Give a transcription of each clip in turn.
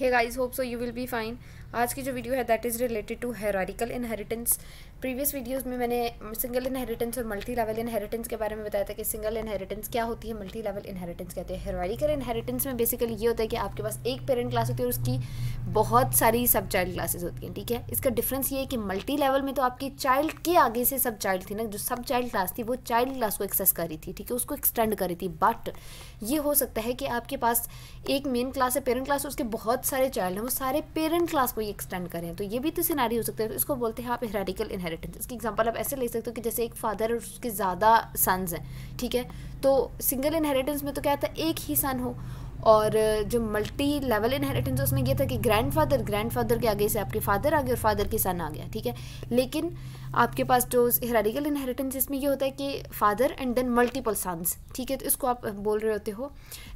Hey guys hope so you will be fine आज की जो वीडियो है that is related to hierarchical inheritance previous videos में मैंने सिंगल इनहेरिटेंस और मल्टी लेवल इनहेरिटेंस के बारे में बताया था कि सिंगल इनहेरिटेंस क्या होती है मल्टी लेवल इनहेरिटेंस कहते हैं हेरोइकल इनहेरिटेंस में बेसिकली ये होता है कि आपके पास एक पेरेंट क्लास होती है और उसकी बहुत सारी सब चाइल्ड क्लासेस होती हैं ठीक है इसका डिफरेंस ये है कि मल्टी लेवल में तो आपकी चाइल्ड के आगे से सब चाइल्ड थी ना जो सब चाइल्ड क्लास थी वो चाइल्ड क्लास को एक्सेस कर रही थी ठीक है उसको एक्सटेंड कर रही थी बट ये हो सकता है कि आपके पास एक मेन क्लास है पेरेंट क्लास उसके बहुत सारे चाइल्ड हैं वो सारे पेरेंट क्लास को ये एक्सटेंड करें तो ये भी तो सिनारी हो सकता है इसको बोलते हैं आप हेराडिकल इनहेरिटेंस इनहेरिटेंस इसकी एग्जांपल आप ऐसे ले सकते हो कि जैसे एक फादर और उसके ज़्यादा सन्स हैं ठीक है तो सिंगल इनहेरिटेंस में तो क्या था एक ही सन हो और जो मल्टी लेवल इनहेरिटेंस उसमें यह था कि ग्रैंड फादर ग्रैंड फादर के आगे से आपके फादर आ गए और फादर के सन आ गया ठीक है लेकिन आपके पास जो हेराडिकल इनहेरिटेंस इसमें यह होता है कि father and then multiple sons ठीक है तो इसको आप बोल रहे होते हो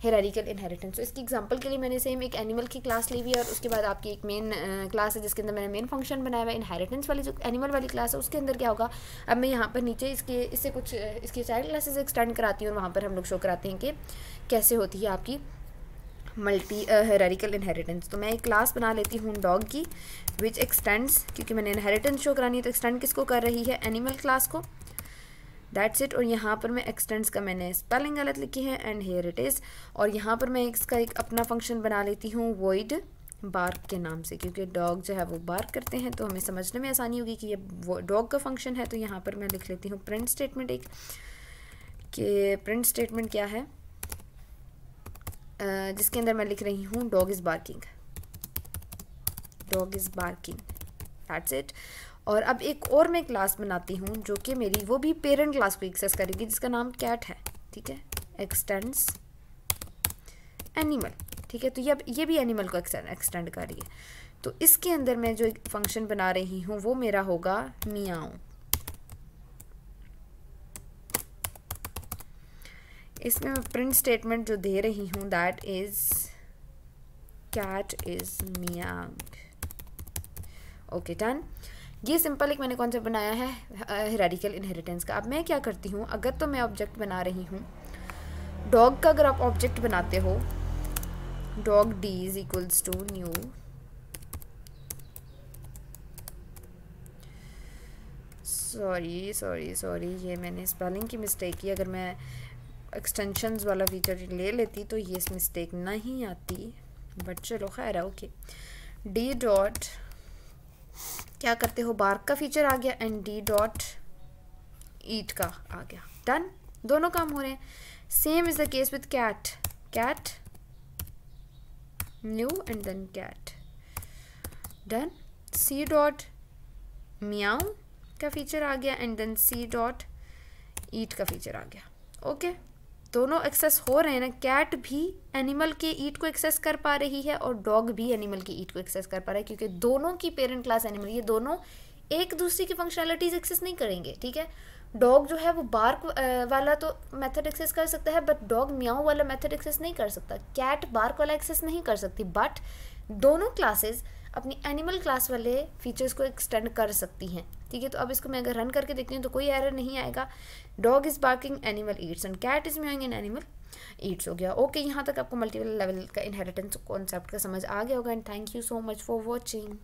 हेराडिकल इनहेरिटेंस तो इसकी एग्जाम्पल के लिए मैंने सेम एक एनिमल की क्लास ली हुई है और उसके बाद आपकी एक मेन क्लास है जिसके अंदर मैंने मेन फंक्शन बनाया हुआ है इनहेरिटेंस वाली जो एनिमल वाली क्लास है उसके अंदर क्या होगा अब मैं यहाँ पर नीचे इसके इससे कुछ इसकी चाइल्ड क्लासेस एक्सटेंड कराती हूँ और वहाँ पर हम लोग शो कराते हैं कि कैसे होती है आपकी मल्टी हेरारिकल इनहेरिटेंस तो मैं एक क्लास बना लेती हूँ डॉग की विच एक्सटेंड्स क्योंकि मैंने इनहेरिटेंस शो करानी है तो एक्सटेंड किसको कर रही है एनिमल क्लास को दैट्स इट और यहाँ पर मैं एक्सटेंड्स का मैंने स्पेलिंग गलत लिखी है एंड हेयर इट इज़ और यहाँ पर मैं इसका एक अपना फंक्शन बना लेती हूँ वॉइड बार्क के नाम से क्योंकि डॉग जो है वो बार्क करते हैं तो हमें समझने में आसानी होगी कि ये डॉग का फंक्शन है तो यहाँ पर मैं लिख लेती हूँ प्रिंट स्टेटमेंट एक कि प्रिंट स्टेटमेंट क्या है जिसके अंदर मैं लिख रही हूँ dog is barking dog is barking that's it और अब एक और मैं क्लास बनाती हूँ जो कि मेरी वो भी पेरेंट क्लास को एक्सेस करेगी जिसका नाम कैट है ठीक है एक्सटेंड्स एनिमल ठीक है तो ये अब ये भी एनिमल को एक्सटेंड कर रही है तो इसके अंदर मैं जो एक फंक्शन बना रही हूँ वो मेरा होगा मियाओ इसमें मैं प्रिंट स्टेटमेंट जो दे रही हूँ that is cat is meowing okay done ये सिंपल एक मैंने कॉन्सेप्ट बनाया है हेराडिकल इनहेरिटेंस का अब मैं क्या करती हूँ अगर तो मैं ऑब्जेक्ट बना रही हूँ डॉग का अगर आप ऑब्जेक्ट बनाते हो dog D is equals to new sorry sorry sorry ये मैंने स्पेलिंग की मिस्टेक की अगर मैं एक्सटेंशंस वाला फीचर ले लेती तो ये मिस्टेक नहीं आती बट चलो खैर है ओके डी डॉट क्या करते हो बार्क का फीचर आ गया एंड डी डॉट ईट का आ गया डन दोनों काम हो रहे हैं same is the case with cat cat new and then cat done C dot meow का फीचर आ गया and then C dot eat का फीचर आ गया ओके okay? दोनों एक्सेस हो रहे हैं ना कैट भी एनिमल के ईट को एक्सेस कर पा रही है और डॉग भी एनिमल की ईट को एक्सेस कर पा रहा है क्योंकि दोनों की पेरेंट क्लास एनिमल ये दोनों एक दूसरे की फंक्शनैलिटीज़ एक्सेस नहीं करेंगे ठीक है डॉग जो है वो बार्क वाला तो मेथड एक्सेस कर सकता है बट डॉग म्याऊ वाला मेथड एक्सेस नहीं कर सकता कैट बार्क वाला एक्सेस नहीं कर सकती बट दोनों क्लासेज़ अपनी एनिमल क्लास वाले फीचर्स को एक्सटेंड कर सकती हैं ठीक है तो अब इसको मैं अगर रन करके देखती हूँ तो कोई एरर नहीं आएगा dog is barking animal eats and cat is mewing an animal eats हो गया ओके यहाँ तक आपको मल्टीपल लेवल का इनहेरिटेंस कॉन्सेप्ट का समझ आ गया होगा and thank you so much for watching